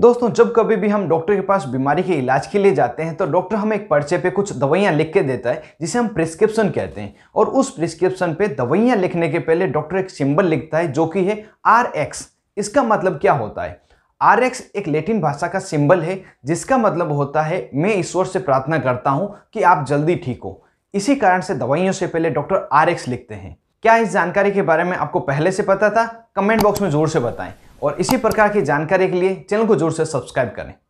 दोस्तों जब कभी भी हम डॉक्टर के पास बीमारी के इलाज के लिए जाते हैं तो डॉक्टर हमें एक पर्चे पे कुछ दवाइयाँ लिख के देता है जिसे हम प्रिस्क्रिप्शन कहते हैं और उस प्रिस्क्रिप्शन पे दवाइयाँ लिखने के पहले डॉक्टर एक सिंबल लिखता है जो कि है आर एक्स इसका मतलब क्या होता है आर एक्स एक लेटिन भाषा का सिंबल है जिसका मतलब होता है मैं ईश्वर से प्रार्थना करता हूँ कि आप जल्दी ठीक हो इसी कारण से दवाइयों से पहले डॉक्टर आर एक्स लिखते हैं क्या इस जानकारी के बारे में आपको पहले से पता था कमेंट बॉक्स में ज़ोर से बताएं और इसी प्रकार की जानकारी के लिए चैनल को जोर से सब्सक्राइब करें